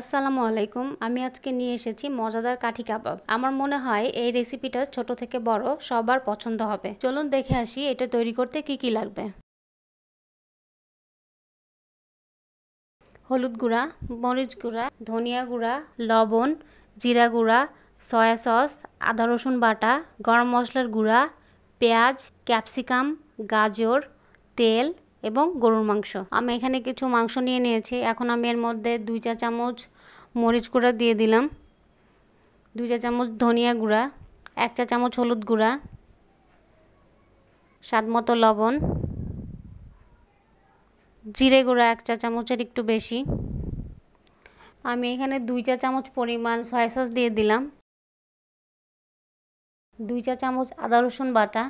আসসালামু আলাইকুম আমি আজকে নিয়ে এসেছি মজাদার কাঠি কাবাব আমার মনে হয় এই রেসিপিটা ছোট থেকে বড় সবার পছন্দ হবে চলুন দেখে আসি এটা তৈরি করতে কি কি লাগবে হলুদ গুঁড়া মরিচ গুঁড়া ধনিয়া গুঁড়া লবণ জিরা গুঁড়া সয়া সস আদা রসুন বাটা গরম মশলার গুঁড়া পেঁয়াজ ক্যাপসিকাম গাজর তেল এবং গরুর মাংস আমি এখানে কিছু মাংস নিয়ে নিয়েছি এখন আমি এর মধ্যে দুই চা চামচ মরিচ গুঁড়া দিয়ে দিলাম দুই চা চামচ ধনিয়া গুঁড়া এক চা চামচ হলুদ গুঁড়া স্বাদ মতো লবণ জিরে গুঁড়া এক চা চামচের একটু বেশি আমি এখানে দুই চা চামচ পরিমাণ সয়া সস দিয়ে দিলাম দুই চা চামচ আদা রসুন বাটা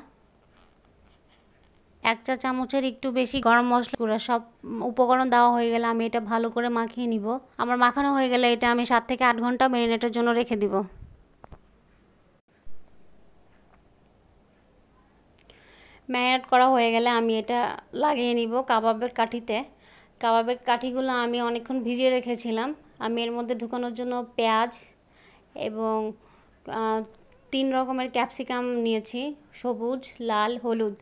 এক চা চামচের একটু বেশি গরম মশলা গুঁড়া সব উপকরণ দেওয়া হয়ে গেলে আমি এটা ভালো করে মাখিয়ে নিব আমার মাখানো হয়ে গেলে এটা আমি সাত থেকে আট ঘন্টা মেরিনেটের জন্য রেখে দিব ম্যারিনেট করা হয়ে গেলে আমি এটা লাগিয়ে নিব কাবাবের কাঠিতে কাবাবের কাঠিগুলো আমি অনেকক্ষণ ভিজিয়ে রেখেছিলাম আমি এর মধ্যে ঢুকানোর জন্য পেঁয়াজ এবং তিন রকমের ক্যাপসিকাম নিয়েছি সবুজ লাল হলুদ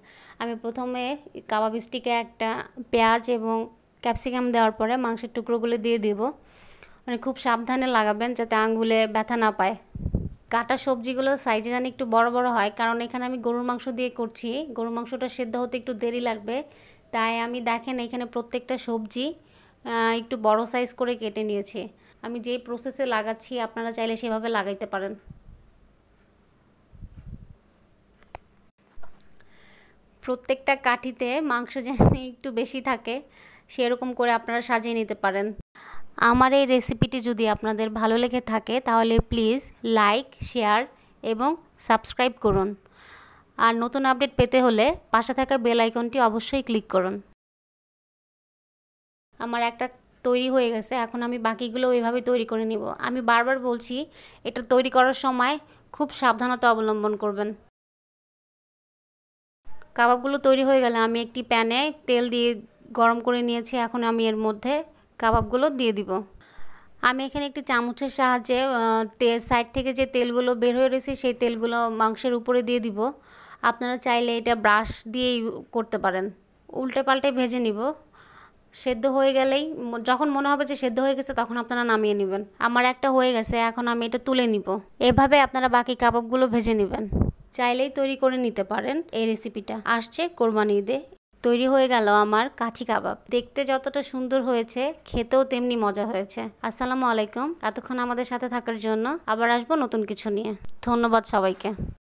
আমি প্রথমে কাবাব স্টিকে একটা পেঁয়াজ এবং ক্যাপসিকাম দেওয়ার পরে মাংসের টুকরোগুলো দিয়ে দেব মানে খুব সাবধানে লাগাবেন যাতে আঙ্গুলে ব্যথা না পায় কাটা সবজিগুলো সাইজে যেন একটু বড় বড় হয় কারণ এখানে আমি গরুর মাংস দিয়ে করছি গরুর মাংসটা সেদ্ধ হতে একটু দেরি লাগবে তাই আমি দেখেন এখানে প্রত্যেকটা সবজি একটু বড় সাইজ করে কেটে নিয়েছি আমি যেই প্রসেসে লাগাচ্ছি আপনারা চাইলে সেভাবে লাগাইতে পারেন প্রত্যেকটা কাঠিতে মাংস যেন একটু বেশি থাকে সেরকম করে আপনারা সাজিয়ে নিতে পারেন আমার এই রেসিপিটি যদি আপনাদের ভালো লেগে থাকে তাহলে প্লিজ লাইক শেয়ার এবং সাবস্ক্রাইব করুন আর নতুন আপডেট পেতে হলে পাশে থাকা বেল আইকনটি অবশ্যই ক্লিক করুন আমার একটা তৈরি হয়ে গেছে এখন আমি বাকিগুলো ওইভাবে তৈরি করে নিব আমি বারবার বলছি এটা তৈরি করার সময় খুব সাবধানতা অবলম্বন করবেন কাবাবগুলো তৈরি হয়ে গেলে আমি একটি প্যানে তেল দিয়ে গরম করে নিয়েছি এখন আমি এর মধ্যে কাবাবগুলো দিয়ে দিব আমি এখানে একটি চামচের সাহায্যে তেল সাইড থেকে যে তেলগুলো বের হয়ে রয়েছে সেই তেলগুলো মাংসের উপরে দিয়ে দিব আপনারা চাইলে এটা ব্রাশ দিয়েই করতে পারেন উল্টে পাল্টে ভেজে নিব সেদ্ধ হয়ে গেলেই যখন মনে হবে যে সেদ্ধ হয়ে গেছে তখন আপনারা নামিয়ে নেবেন আমার একটা হয়ে গেছে এখন আমি এটা তুলে নিব এভাবে আপনারা বাকি কাবাবগুলো ভেজে নেবেন চাইলেই তৈরি করে নিতে পারেন এই রেসিপিটা আসছে কোরবানি ঈদে তৈরি হয়ে গেল আমার কাঠি কাবাব দেখতে যতটা সুন্দর হয়েছে খেতেও তেমনি মজা হয়েছে আসসালামু আলাইকুম এতক্ষণ আমাদের সাথে থাকার জন্য আবার আসবো নতুন কিছু নিয়ে ধন্যবাদ সবাইকে